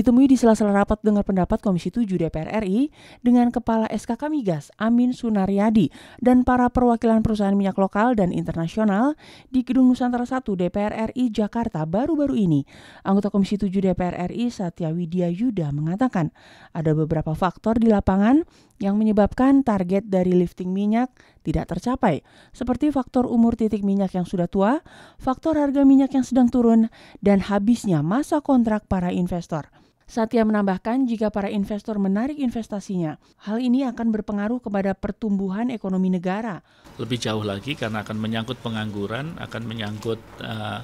Ditemui di sela-sela rapat dengar pendapat Komisi 7 DPR RI dengan Kepala SKK Migas Amin Sunaryadi dan para perwakilan perusahaan minyak lokal dan internasional di Gedung Nusantara 1 DPR RI Jakarta baru-baru ini, anggota Komisi 7 DPR RI Satya Widya Yuda mengatakan ada beberapa faktor di lapangan yang menyebabkan target dari lifting minyak tidak tercapai, seperti faktor umur titik minyak yang sudah tua, faktor harga minyak yang sedang turun, dan habisnya masa kontrak para investor. Satya menambahkan jika para investor menarik investasinya, hal ini akan berpengaruh kepada pertumbuhan ekonomi negara. Lebih jauh lagi karena akan menyangkut pengangguran, akan menyangkut uh,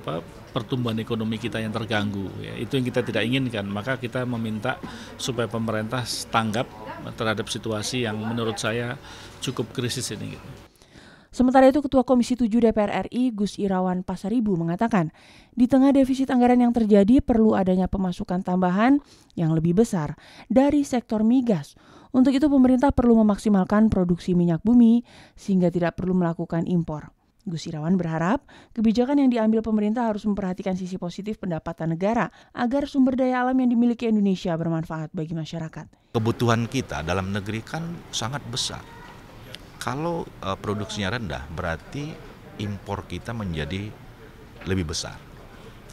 apa pertumbuhan ekonomi kita yang terganggu ya itu yang kita tidak inginkan maka kita meminta supaya pemerintah tanggap terhadap situasi yang menurut saya cukup krisis ini gitu. Sementara itu Ketua Komisi 7 DPR RI Gus Irawan Pasaribu mengatakan, di tengah defisit anggaran yang terjadi perlu adanya pemasukan tambahan yang lebih besar dari sektor migas. Untuk itu pemerintah perlu memaksimalkan produksi minyak bumi sehingga tidak perlu melakukan impor. Gus Irawan berharap kebijakan yang diambil pemerintah harus memperhatikan sisi positif pendapatan negara agar sumber daya alam yang dimiliki Indonesia bermanfaat bagi masyarakat. Kebutuhan kita dalam negeri kan sangat besar kalau uh, produksinya rendah, berarti impor kita menjadi lebih besar.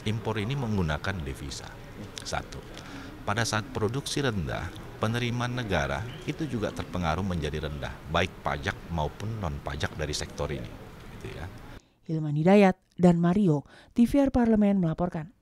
Impor ini menggunakan devisa. Satu. Pada saat produksi rendah, penerimaan negara itu juga terpengaruh menjadi rendah, baik pajak maupun non pajak dari sektor ini. Gitu ya. Hilman Hidayat dan Mario, TVR Parlemen melaporkan.